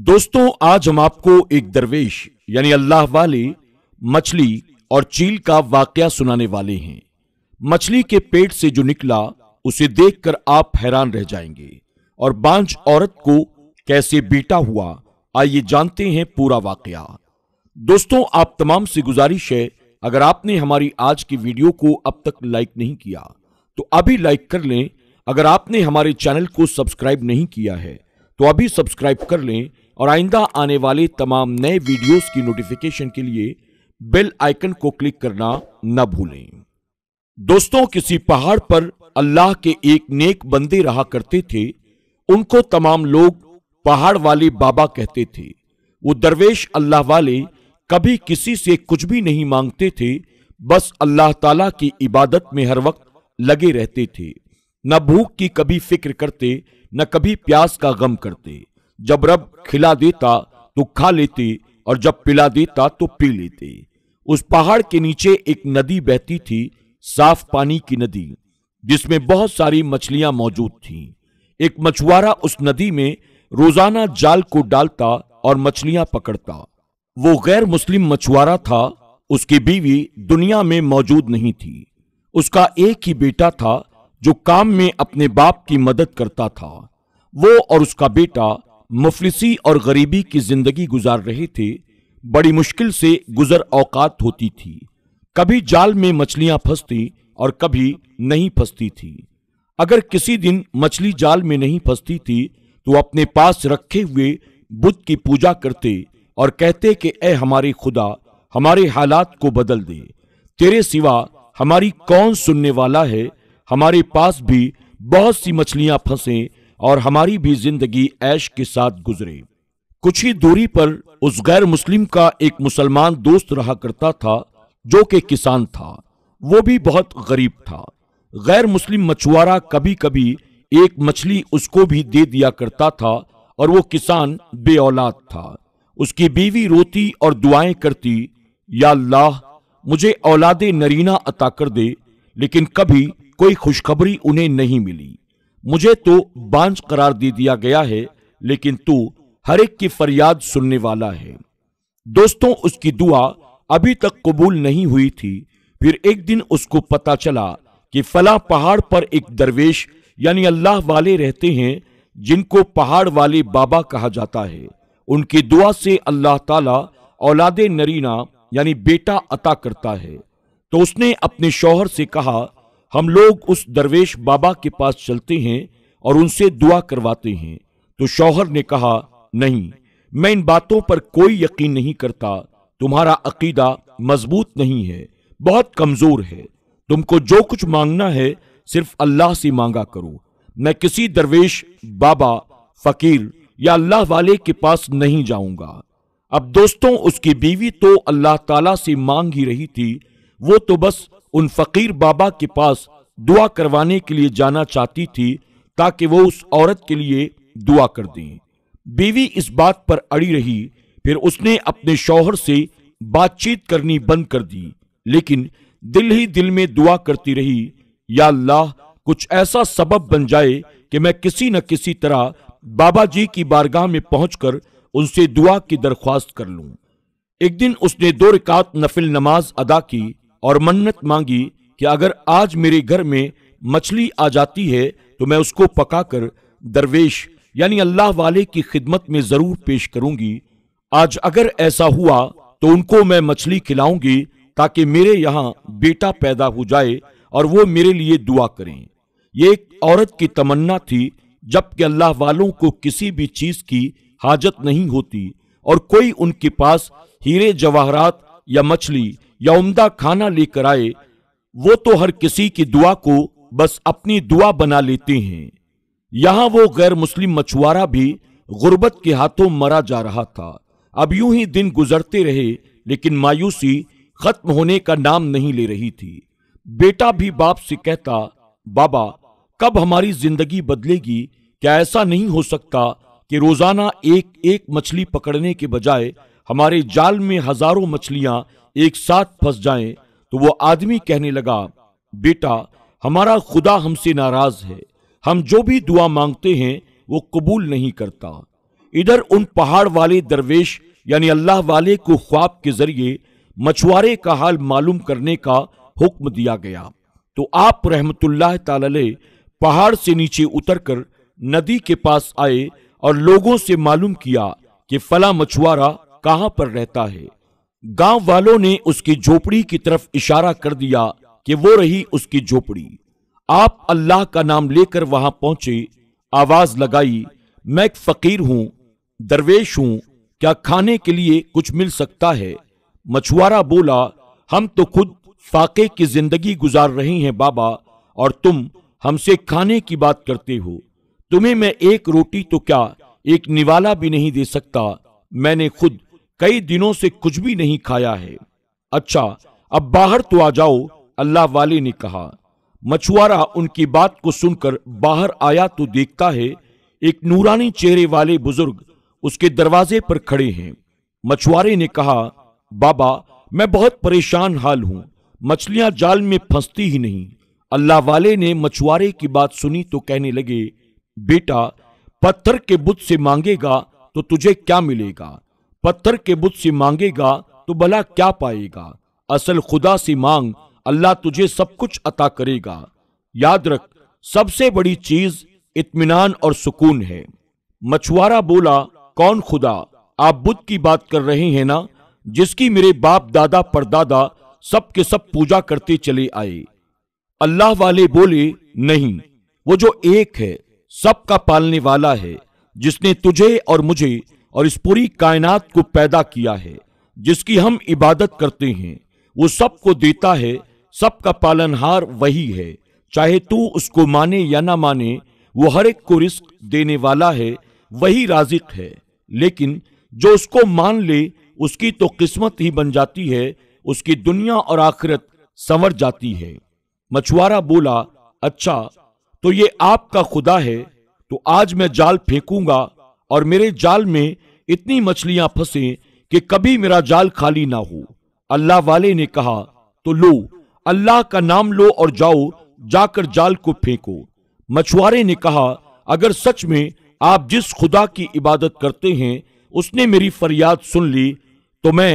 दोस्तों आज हम आपको एक दरवेश यानी अल्लाह वाले मछली और चील का वाकया सुनाने वाले हैं मछली के पेट से जो निकला उसे देखकर आप हैरान रह जाएंगे और बांझ औरत को कैसे बीटा हुआ आइए जानते हैं पूरा वाकया दोस्तों आप तमाम से गुजारिश है अगर आपने हमारी आज की वीडियो को अब तक लाइक नहीं किया तो अभी लाइक कर लें अगर आपने हमारे चैनल को सब्सक्राइब नहीं किया है तो अभी सब्सक्राइब कर लें और आइंदा आने वाले तमाम नए वीडियोस की नोटिफिकेशन के लिए बेल आइकन को क्लिक करना न भूलें दोस्तों किसी पहाड़ पर अल्लाह के एक नेक बंदे रहा करते थे उनको तमाम लोग पहाड़ वाले बाबा कहते थे वो दरवेश अल्लाह वाले कभी किसी से कुछ भी नहीं मांगते थे बस अल्लाह ताला की इबादत में हर वक्त लगे रहते थे न भूख की कभी फिक्र करते न कभी प्यास का गम करते जब रब खिला देता तो खा लेती और जब पिला देता तो पी लेते उस पहाड़ के नीचे एक नदी बहती थी साफ पानी की नदी जिसमें बहुत सारी मछलियां मौजूद थीं। एक मछुआरा उस नदी में रोजाना जाल को डालता और मछलियां पकड़ता वो गैर मुस्लिम मछुआरा था उसकी बीवी दुनिया में मौजूद नहीं थी उसका एक ही बेटा था जो काम में अपने बाप की मदद करता था वो और उसका बेटा मुफलिसी और गरीबी की जिंदगी गुजार रहे थे बड़ी मुश्किल से गुजर औकात होती थी कभी जाल में मछलियां फंसती और कभी नहीं फंसती थी अगर किसी दिन मछली जाल में नहीं फंसती थी तो अपने पास रखे हुए बुद्ध की पूजा करते और कहते कि ए हमारे खुदा हमारे हालात को बदल दे तेरे सिवा हमारी कौन सुनने वाला है हमारे पास भी बहुत सी मछलियां फंसे और हमारी भी जिंदगी ऐश के साथ गुजरे कुछ ही दूरी पर उस गैर मुस्लिम का एक मुसलमान दोस्त रहा करता था जो कि किसान था वो भी बहुत गरीब था गैर मुस्लिम मछुआरा कभी कभी एक मछली उसको भी दे दिया करता था और वो किसान बे औलाद था उसकी बीवी रोती और दुआएं करती या अल्लाह मुझे औलादे नरीना अता कर दे लेकिन कभी कोई खुशखबरी उन्हें नहीं मिली मुझे तो बांझ करार दे दिया गया है लेकिन तू हर एक की फरियाद सुनने वाला है दोस्तों उसकी दुआ अभी तक कबूल नहीं हुई थी फिर एक दिन उसको पता चला कि फला पहाड़ पर एक दरवेश यानी अल्लाह वाले रहते हैं जिनको पहाड़ वाले बाबा कहा जाता है उनकी दुआ से अल्लाह ताला औलादे नरीना यानी बेटा अता करता है तो उसने अपने शौहर से कहा हम लोग उस दरवेश बाबा के पास चलते हैं और उनसे दुआ करवाते हैं तो शौहर ने कहा नहीं मैं इन बातों पर कोई यकीन नहीं करता तुम्हारा अकीदा मजबूत नहीं है बहुत कमजोर है तुमको जो कुछ मांगना है सिर्फ अल्लाह से मांगा करो मैं किसी दरवेश बाबा फकीर या अल्लाह वाले के पास नहीं जाऊंगा अब दोस्तों उसकी बीवी तो अल्लाह ताला से मांग ही रही थी वो तो बस उन फकीर बाबा के पास दुआ करवाने के लिए जाना चाहती थी ताकि वो उस औरत के लिए दुआ कर दें बीवी इस बात पर अड़ी रही फिर उसने अपने शौहर से बातचीत करनी बंद कर दी लेकिन दिल ही दिल में दुआ करती रही या अल्लाह कुछ ऐसा सबब बन जाए कि मैं किसी न किसी तरह बाबा जी की बारगाह में पहुंचकर उनसे दुआ की दरख्वास्त कर लूं एक दिन उसने दो रिकात नफिल नमाज अदा की और मन्नत मांगी कि अगर आज मेरे घर में मछली आ जाती है तो मैं उसको पकाकर दरवेश यानी अल्लाह वाले की खिदमत में जरूर पेश करूंगी आज अगर ऐसा हुआ तो उनको मैं मछली खिलाऊंगी ताकि मेरे यहाँ बेटा पैदा हो जाए और वो मेरे लिए दुआ करें ये एक औरत की तमन्ना थी जबकि अल्लाह वालों को किसी भी चीज की हाजत नहीं होती और कोई उनके पास हीरे जवाहरात या मछली या उम्दा खाना लेकर आए वो तो हर किसी की दुआ को बस अपनी दुआ बना लेते हैं यहां वो गैर मुस्लिम मछुआरा भी गुर्बत के हाथों मरा जा रहा था अब यूं ही दिन गुजरते रहे लेकिन मायूसी खत्म होने का नाम नहीं ले रही थी बेटा भी बाप से कहता बाबा कब हमारी जिंदगी बदलेगी क्या ऐसा नहीं हो सकता कि रोजाना एक एक मछली पकड़ने के बजाय हमारे जाल में हजारों मछलियां एक साथ फंस जाएं तो वो आदमी कहने लगा बेटा हमारा खुदा हमसे नाराज है हम जो भी दुआ मांगते हैं वो कबूल नहीं करता इधर उन पहाड़ वाले दरवेश यानी अल्लाह वाले को ख्वाब के जरिए मछुआरे का हाल मालूम करने का हुक्म दिया गया तो आप रहमतुल्लाह ताले पहाड़ से नीचे उतरकर नदी के पास आए और लोगों से मालूम किया कि फला मछुआरा कहाँ पर रहता है गांव वालों ने उसकी झोपड़ी की तरफ इशारा कर दिया कि वो रही उसकी झोपड़ी आप अल्लाह का नाम लेकर वहां पहुंचे आवाज लगाई मैं एक फकीर हूं दरवेश हूं क्या खाने के लिए कुछ मिल सकता है मछुआरा बोला हम तो खुद फाके की जिंदगी गुजार रहे हैं बाबा और तुम हमसे खाने की बात करते हो तुम्हें मैं एक रोटी तो क्या एक निवाला भी नहीं दे सकता मैंने खुद कई दिनों से कुछ भी नहीं खाया है अच्छा अब बाहर तो आ जाओ अल्लाह वाले ने कहा मछुआरा उनकी बात को सुनकर बाहर आया तो देखता है एक नूरानी चेहरे वाले बुजुर्ग उसके दरवाजे पर खड़े हैं मछुआरे ने कहा बाबा मैं बहुत परेशान हाल हूं मछलियां जाल में फंसती ही नहीं अल्लाह वाले ने मछुआरे की बात सुनी तो कहने लगे बेटा पत्थर के बुद्ध से मांगेगा तो तुझे क्या मिलेगा पत्थर के बुत से मांगेगा तो भला क्या पाएगा असल खुदा से मांग अल्लाह तुझे सब कुछ अता करेगा याद रख सबसे बड़ी चीज इतमान और सुकून है मछुआरा बोला कौन खुदा आप बुद्ध की बात कर रहे हैं ना जिसकी मेरे बाप दादा परदादा सब के सब पूजा करते चले आए अल्लाह वाले बोले नहीं वो जो एक है सबका पालने वाला है जिसने तुझे और मुझे और इस पूरी कायनात को पैदा किया है जिसकी हम इबादत करते हैं वो सबको देता है सबका पालनहार वही है चाहे तू उसको माने या ना माने वो हर एक को रिस्क देने वाला है वही राजिक है लेकिन जो उसको मान ले उसकी तो किस्मत ही बन जाती है उसकी दुनिया और आखिरत संवर जाती है मछुआरा बोला अच्छा तो ये आपका खुदा है तो आज मैं जाल फेंकूंगा और मेरे जाल में इतनी मछलियां फंसे कि कभी मेरा जाल खाली ना हो अल्लाह वाले ने कहा तो लो अल्लाह का नाम लो और जाओ जाकर जाल को फेंको मछुआरे ने कहा अगर सच में आप जिस खुदा की इबादत करते हैं उसने मेरी फरियाद सुन ली तो मैं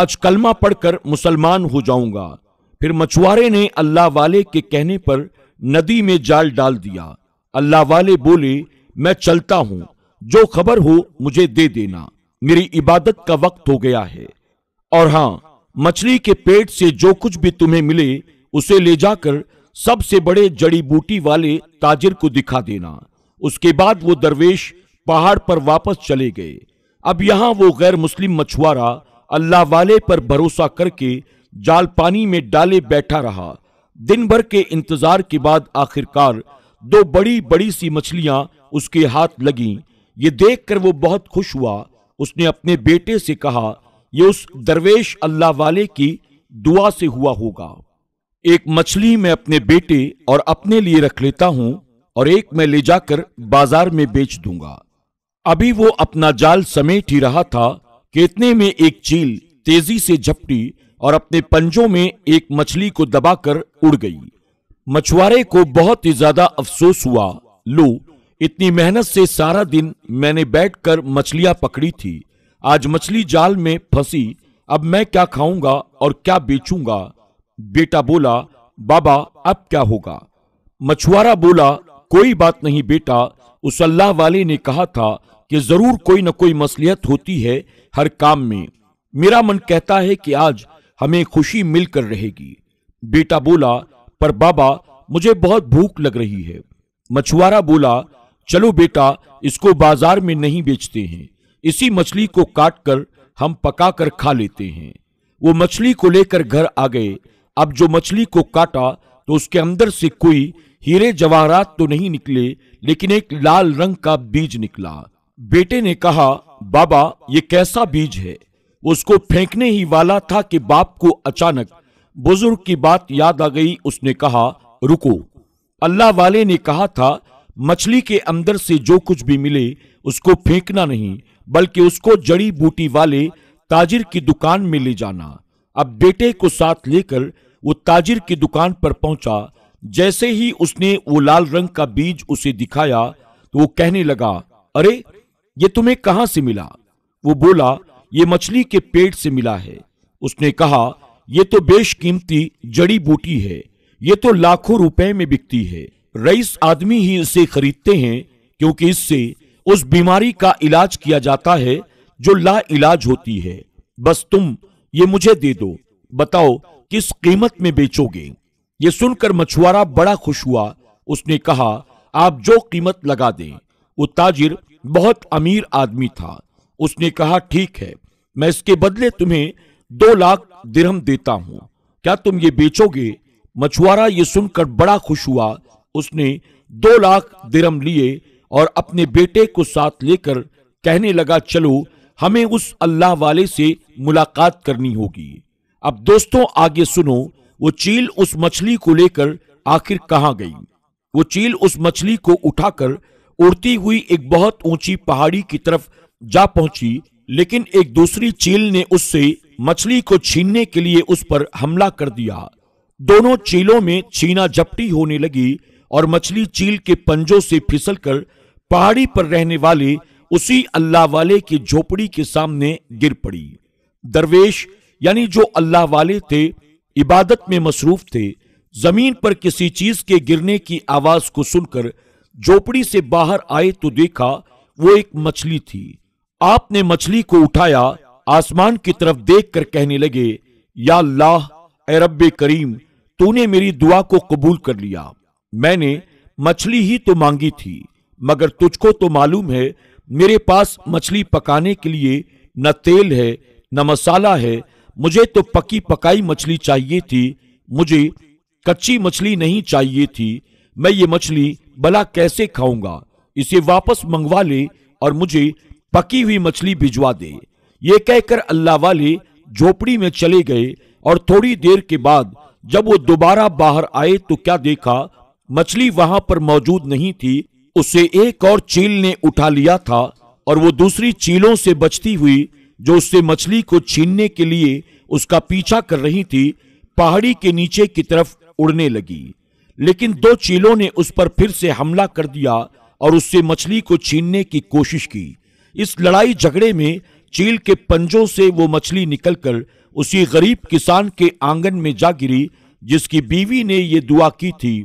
आज कलमा पढ़कर मुसलमान हो जाऊंगा फिर मछुआरे ने अल्लाह वाले के कहने पर नदी में जाल डाल दिया अल्लाह वाले बोले मैं चलता हूं जो खबर हो मुझे दे देना मेरी इबादत का वक्त हो गया है और हाँ मछली के पेट से जो कुछ भी तुम्हें मिले उसे ले जाकर सबसे बड़े जड़ी बूटी वाले ताजिर को दिखा देना उसके बाद वो दरवेश पहाड़ पर वापस चले गए अब यहाँ वो गैर मुस्लिम मछुआरा अल्लाह वाले पर भरोसा करके जाल पानी में डाले बैठा रहा दिन भर के इंतजार के बाद आखिरकार दो बड़ी बड़ी सी मछलियां उसके हाथ लगीं ये देखकर वो बहुत खुश हुआ उसने अपने बेटे से कहा यह उस दरवेश अल्लाह वाले की दुआ से हुआ होगा एक मछली मैं अपने बेटे और अपने लिए रख लेता हूं और एक मैं ले जाकर बाजार में बेच दूंगा अभी वो अपना जाल समेट ही रहा था कि इतने में एक चील तेजी से झपटी और अपने पंजों में एक मछली को दबाकर उड़ गई मछुआरे को बहुत ही ज्यादा अफसोस हुआ लो इतनी मेहनत से सारा दिन मैंने बैठकर मछलियां पकड़ी थी आज मछली जाल में फंसी अब मैं क्या खाऊंगा और क्या बेचूंगा बेटा बोला बाबा अब क्या होगा मछुआरा बोला कोई बात नहीं बेटा उस अल्लाह वाले ने कहा था कि जरूर कोई ना कोई मसलियत होती है हर काम में मेरा मन कहता है कि आज हमें खुशी मिलकर रहेगी बेटा बोला पर बाबा मुझे बहुत भूख लग रही है मछुआरा बोला चलो बेटा इसको बाजार में नहीं बेचते हैं इसी मछली को काट कर हम पका कर खा लेते हैं वो मछली को लेकर घर आ गए अब जो मछली को काटा तो उसके अंदर से कोई हीरे जवाहरात तो नहीं निकले लेकिन एक लाल रंग का बीज निकला बेटे ने कहा बाबा ये कैसा बीज है उसको फेंकने ही वाला था कि बाप को अचानक बुजुर्ग की बात याद आ गई उसने कहा रुको अल्लाह वाले ने कहा था मछली के अंदर से जो कुछ भी मिले उसको फेंकना नहीं बल्कि उसको जड़ी बूटी वाले ताजिर की दुकान में ले जाना अब बेटे को साथ लेकर वो ताजिर की दुकान पर पहुंचा जैसे ही उसने वो लाल रंग का बीज उसे दिखाया तो वो कहने लगा अरे ये तुम्हें कहां से मिला वो बोला ये मछली के पेट से मिला है उसने कहा यह तो बेशकीमती जड़ी बूटी है ये तो लाखों रुपए में बिकती है रईस आदमी ही इसे खरीदते हैं क्योंकि इससे उस बीमारी का इलाज किया जाता है जो ला इलाज होती है बस तुम ये मुझे दे दो बताओ किस कीमत में बेचोगे ये सुनकर मछुआरा बड़ा खुश हुआ उसने कहा आप जो कीमत लगा दें वो ताजिर बहुत अमीर आदमी था उसने कहा ठीक है मैं इसके बदले तुम्हें दो लाख दिरहम देता हूं क्या तुम ये बेचोगे मछुआरा ये सुनकर बड़ा खुश हुआ उसने दो लाख दिरम लिए और अपने बेटे को साथ लेकर कहने लगा चलो हमें उस अल्लाह वाले से मुलाकात करनी होगी अब दोस्तों आगे सुनो वो चील उस मछली को लेकर आखिर कहाँ गई वो चील उस मछली को उठाकर उड़ती हुई एक बहुत ऊंची पहाड़ी की तरफ जा पहुंची लेकिन एक दूसरी चील ने उससे मछली को छीनने के लिए उस पर हमला कर दिया दोनों चीलों में छीना झपटी होने लगी और मछली चील के पंजों से फिसलकर पहाड़ी पर रहने वाले उसी अल्लाह वाले की झोपड़ी के सामने गिर पड़ी दरवेश यानी जो अल्लाह वाले थे इबादत में मसरूफ थे जमीन पर किसी चीज के गिरने की आवाज को सुनकर झोपड़ी से बाहर आए तो देखा वो एक मछली थी आपने मछली को उठाया आसमान की तरफ देखकर कहने लगे या अल्लाह ए करीम तूने मेरी दुआ को कबूल कर लिया मैंने मछली ही तो मांगी थी मगर तुझको तो मालूम है मेरे पास मछली पकाने के लिए न तेल है न मसाला है मुझे तो पकी पकाई मछली चाहिए थी मुझे कच्ची मछली नहीं चाहिए थी मैं ये मछली भला कैसे खाऊंगा इसे वापस मंगवा ले और मुझे पकी हुई मछली भिजवा दे ये कहकर अल्लाह वाले झोपड़ी में चले गए और थोड़ी देर के बाद जब वो दोबारा बाहर आए तो क्या देखा मछली वहां पर मौजूद नहीं थी उसे एक और चील ने उठा लिया था और वो दूसरी चीलों से बचती हुई जो उससे मछली को छीनने के लिए उसका पीछा कर रही थी पहाड़ी के नीचे की तरफ उड़ने लगी लेकिन दो चीलों ने उस पर फिर से हमला कर दिया और उससे मछली को छीनने की कोशिश की इस लड़ाई झगड़े में चील के पंजों से वो मछली निकलकर उसी गरीब किसान के आंगन में जा गिरी जिसकी बीवी ने ये दुआ की थी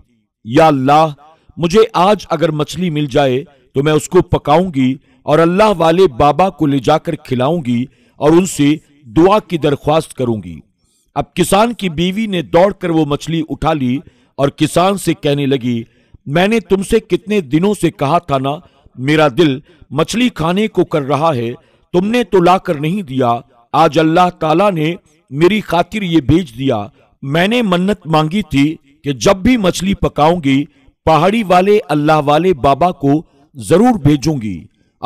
या अल्लाह मुझे आज अगर मछली मिल जाए तो मैं उसको पकाऊंगी और अल्लाह वाले बाबा को ले जाकर खिलाऊंगी और उनसे दुआ की दरख्वास्त करूंगी अब किसान की बीवी ने दौड़कर वो मछली उठा ली और किसान से कहने लगी मैंने तुमसे कितने दिनों से कहा था ना मेरा दिल मछली खाने को कर रहा है तुमने तो लाकर नहीं दिया आज अल्लाह ताला ने मेरी खातिर ये भेज दिया मैंने मन्नत मांगी थी कि जब भी मछली पकाऊंगी पहाड़ी वाले अल्लाह वाले बाबा को जरूर भेजूंगी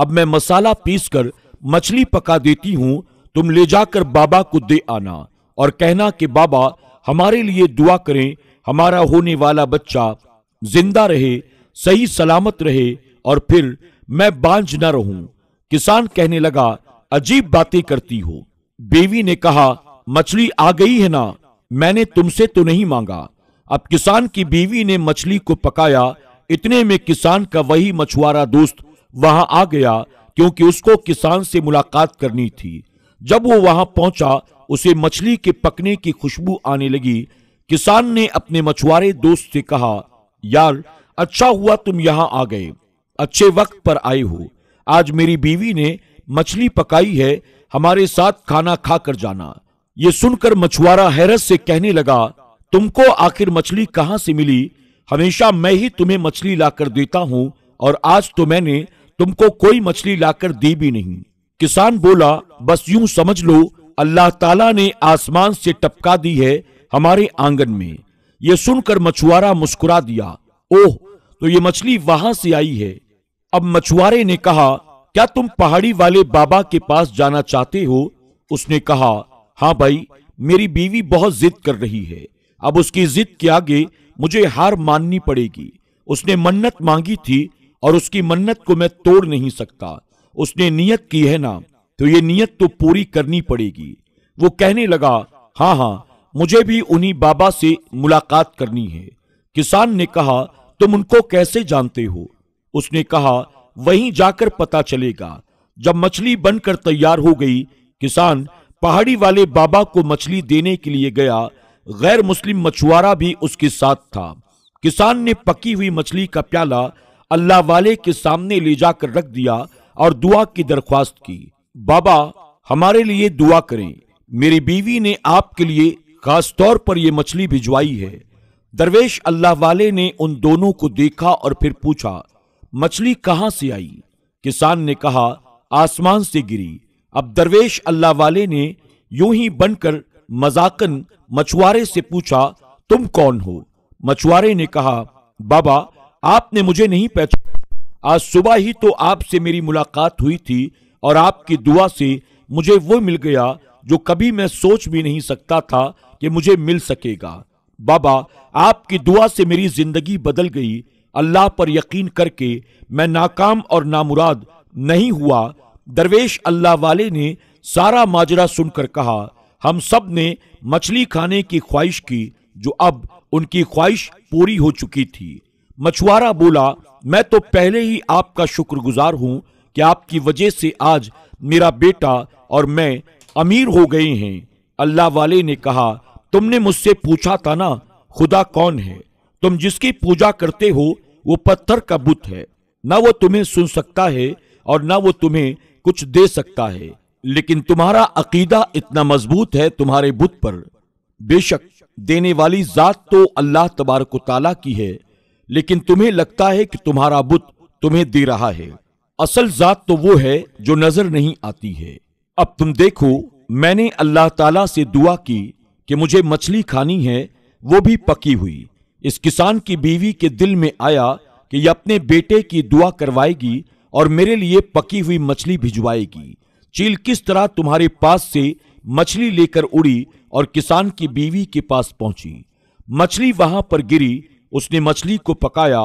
अब मैं मसाला पीस कर मछली पका देती हूँ तुम ले जाकर बाबा को दे आना और कहना कि बाबा हमारे लिए दुआ करें हमारा होने वाला बच्चा जिंदा रहे सही सलामत रहे और फिर मैं बांझ न रहूं किसान कहने लगा अजीब बातें करती हो बेवी ने कहा मछली आ गई है ना मैंने तुमसे तो नहीं मांगा अब किसान की बीवी ने मछली को पकाया इतने में किसान का वही मछुआरा दोस्त वहां आ गया क्योंकि उसको किसान से मुलाकात करनी थी जब वो वहां पहुंचा उसे मछली के पकने की खुशबू आने लगी किसान ने अपने मछुआरे दोस्त से कहा यार अच्छा हुआ तुम यहां आ गए अच्छे वक्त पर आए हो आज मेरी बीवी ने मछली पकाई है हमारे साथ खाना खा कर जाना ये सुनकर मछुआरा हैरत से कहने लगा तुमको आखिर मछली कहां से मिली हमेशा मैं ही तुम्हें मछली लाकर देता हूं और आज तो मैंने तुमको कोई मछली लाकर दी भी नहीं किसान बोला बस यूं समझ लो अल्लाह ताला ने आसमान से टपका दी है हमारे आंगन में यह सुनकर मछुआरा मुस्कुरा दिया ओह तो ये मछली वहां से आई है अब मछुआरे ने कहा क्या तुम पहाड़ी वाले बाबा के पास जाना चाहते हो उसने कहा हाँ भाई मेरी बीवी बहुत जिद कर रही है अब उसकी जिद के आगे मुझे हार माननी पड़ेगी उसने मन्नत मांगी थी और उसकी मन्नत को मैं तोड़ नहीं सकता उसने नियत की है ना तो ये नियत तो पूरी करनी पड़ेगी वो कहने लगा हाँ हाँ मुझे भी उन्हीं बाबा से मुलाकात करनी है किसान ने कहा तुम उनको कैसे जानते हो उसने कहा वहीं जाकर पता चलेगा जब मछली बनकर तैयार हो गई किसान पहाड़ी वाले बाबा को मछली देने के लिए गया गैर मुस्लिम मछुआरा भी उसके साथ था किसान ने पकी हुई मछली का प्याला अल्लाह वाले के सामने ले जाकर रख दिया और दुआ की दरख्वास्त की बाबा हमारे लिए दुआ करें मेरी बीवी ने आपके लिए खास तौर पर यह मछली भिजवाई है दरवेश अल्लाह वाले ने उन दोनों को देखा और फिर पूछा मछली कहां से आई किसान ने कहा आसमान से गिरी अब दरवेश अल्लाह वाले ने यूं ही बनकर मजाकन मछुआरे से पूछा तुम कौन हो मछुआरे ने कहा बाबा आपने मुझे नहीं पहचाना आज सुबह ही तो आपसे मेरी मुलाकात हुई थी और आपकी दुआ से मुझे वो मिल गया जो कभी मैं सोच भी नहीं सकता था कि मुझे मिल सकेगा बाबा आपकी दुआ से मेरी जिंदगी बदल गई अल्लाह पर यकीन करके मैं नाकाम और नामुराद नहीं हुआ दरवेश अल्लाह वाले ने सारा माजरा सुनकर कहा हम सब ने मछली खाने की ख्वाहिश की जो अब उनकी ख्वाहिश पूरी हो चुकी थी मछुआरा बोला मैं तो पहले ही आपका शुक्रगुजार हूं कि आपकी वजह से आज मेरा बेटा और मैं अमीर हो गए हैं अल्लाह वाले ने कहा तुमने मुझसे पूछा था ना खुदा कौन है तुम जिसकी पूजा करते हो वो पत्थर का बुत है ना वो तुम्हें सुन सकता है और ना वो तुम्हें कुछ दे सकता है लेकिन तुम्हारा अकीदा इतना मजबूत है तुम्हारे बुत पर बेशक देने वाली जात तो अल्लाह तबारक ताला की है लेकिन तुम्हें लगता है कि तुम्हारा बुत तुम्हें दे रहा है असल जात तो वो है जो नजर नहीं आती है अब तुम देखो मैंने अल्लाह ताला से दुआ की कि मुझे मछली खानी है वो भी पकी हुई इस किसान की बीवी के दिल में आया कि यह अपने बेटे की दुआ करवाएगी और मेरे लिए पकी हुई मछली भिजवाएगी चील किस तरह तुम्हारे पास से मछली लेकर उड़ी और किसान की बीवी के पास पहुंची मछली वहां पर गिरी उसने मछली को पकाया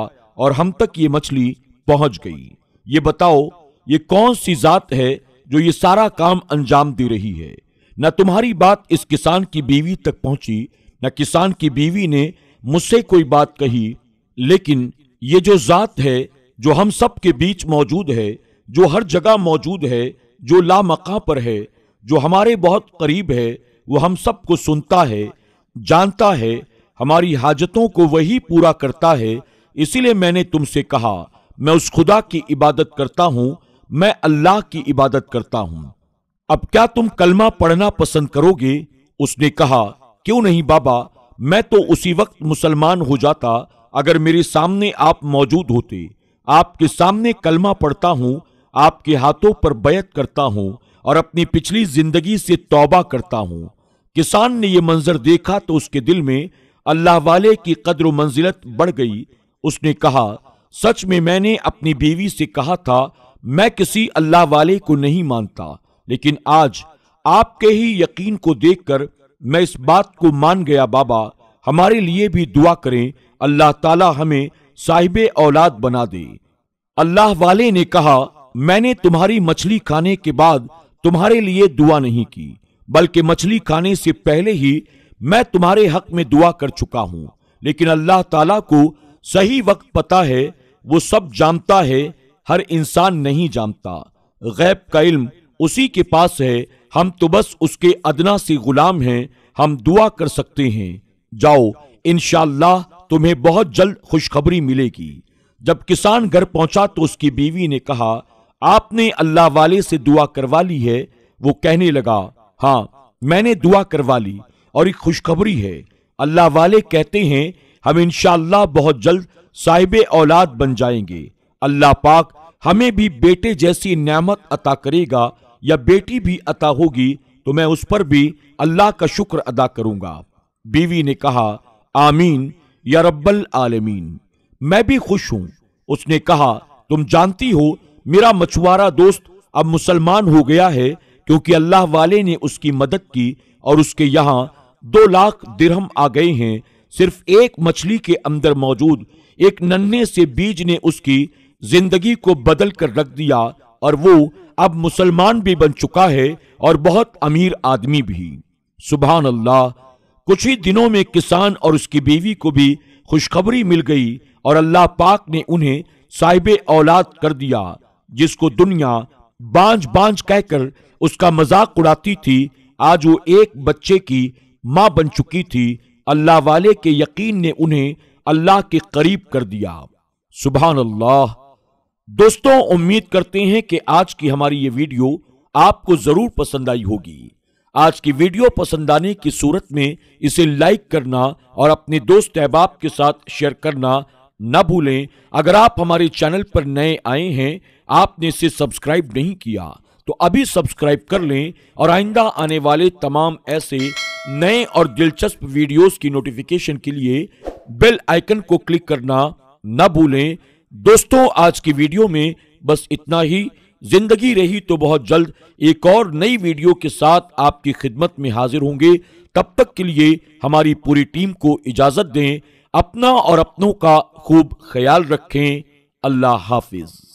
और हम तक ये मछली पहुंच गई ये बताओ ये कौन सी जात है जो ये सारा काम अंजाम दे रही है न तुम्हारी बात इस किसान की बीवी तक पहुंची न किसान की बीवी ने मुझसे कोई बात कही लेकिन ये जो जात है जो हम सबके बीच मौजूद है जो हर जगह मौजूद है जो लामका पर है जो हमारे बहुत करीब है वो हम सबको सुनता है जानता है हमारी हाजतों को वही पूरा करता है इसीलिए मैंने तुमसे कहा मैं उस खुदा की इबादत करता हूं मैं अल्लाह की इबादत करता हूं अब क्या तुम कलमा पढ़ना पसंद करोगे उसने कहा क्यों नहीं बाबा मैं तो उसी वक्त मुसलमान हो जाता अगर मेरे सामने आप मौजूद होते आपके सामने कलमा पढ़ता हूं आपके हाथों पर बैत करता हूं और अपनी पिछली जिंदगी से तौबा करता हूं किसान ने यह मंजर देखा तो उसके दिल में अल्लाह वाले की कदर मंजिलत बढ़ गई उसने कहा सच में मैंने अपनी बीवी से कहा था मैं किसी अल्लाह वाले को नहीं मानता लेकिन आज आपके ही यकीन को देखकर मैं इस बात को मान गया बाबा हमारे लिए भी दुआ करें अल्लाह ताला हमें साहिब औलाद बना दे अल्लाह वाले ने कहा मैंने तुम्हारी मछली खाने के बाद तुम्हारे लिए दुआ नहीं की बल्कि मछली खाने से पहले ही मैं तुम्हारे हक में दुआ कर चुका हूं लेकिन अल्लाह ताला को सही वक्त पता है वो सब जानता है हर इंसान नहीं जानता गैब का इल्म उसी के पास है हम तो बस उसके अदना से गुलाम हैं हम दुआ कर सकते हैं जाओ इन तुम्हें बहुत जल्द खुशखबरी मिलेगी जब किसान घर पहुंचा तो उसकी बीवी ने कहा आपने अल्लाह वाले से दुआ करवा ली है वो कहने लगा हाँ मैंने दुआ करवा ली और एक खुशखबरी है अल्लाह वाले कहते हैं हम इनशाला बहुत जल्द साहिब औलाद बन जाएंगे अल्लाह पाक हमें भी बेटे जैसी न्यामत अता करेगा या बेटी भी अता होगी तो मैं उस पर भी अल्लाह का शुक्र अदा करूंगा बीवी ने कहा आमीन या रब्बल आलमीन मैं भी खुश हूं उसने कहा तुम जानती हो मेरा मछुआरा दोस्त अब मुसलमान हो गया है क्योंकि अल्लाह वाले ने उसकी मदद की और उसके यहाँ दो लाख दिरहम आ गए हैं सिर्फ एक मछली के अंदर मौजूद एक नन्हे से बीज ने उसकी जिंदगी को बदल कर रख दिया और वो अब मुसलमान भी बन चुका है और बहुत अमीर आदमी भी सुबह अल्लाह कुछ ही दिनों में किसान और उसकी बीवी को भी खुशखबरी मिल गई और अल्लाह पाक ने उन्हें साहिब औलाद कर दिया जिसको दुनिया बांझ बांझ कहकर उसका मजाक उड़ाती थी आज वो एक बच्चे की मां बन चुकी थी अल्लाह वाले के यकीन ने उन्हें अल्लाह के करीब कर दिया सुबह अल्लाह दोस्तों उम्मीद करते हैं कि आज की हमारी ये वीडियो आपको जरूर पसंद आई होगी आज की वीडियो पसंद आने की सूरत में इसे लाइक करना और अपने दोस्त अहबाब के साथ शेयर करना न भूलें अगर आप हमारे चैनल पर नए आए हैं आपने इसे सब्सक्राइब नहीं किया तो अभी सब्सक्राइब कर लें और आइंदा आने वाले तमाम ऐसे नए और दिलचस्प वीडियोस की नोटिफिकेशन के लिए बेल आइकन को क्लिक करना न भूलें दोस्तों आज की वीडियो में बस इतना ही जिंदगी रही तो बहुत जल्द एक और नई वीडियो के साथ आपकी खिदमत में हाजिर होंगे तब तक के लिए हमारी पूरी टीम को इजाजत दें अपना और अपनों का खूब ख्याल रखें अल्लाह हाफिज़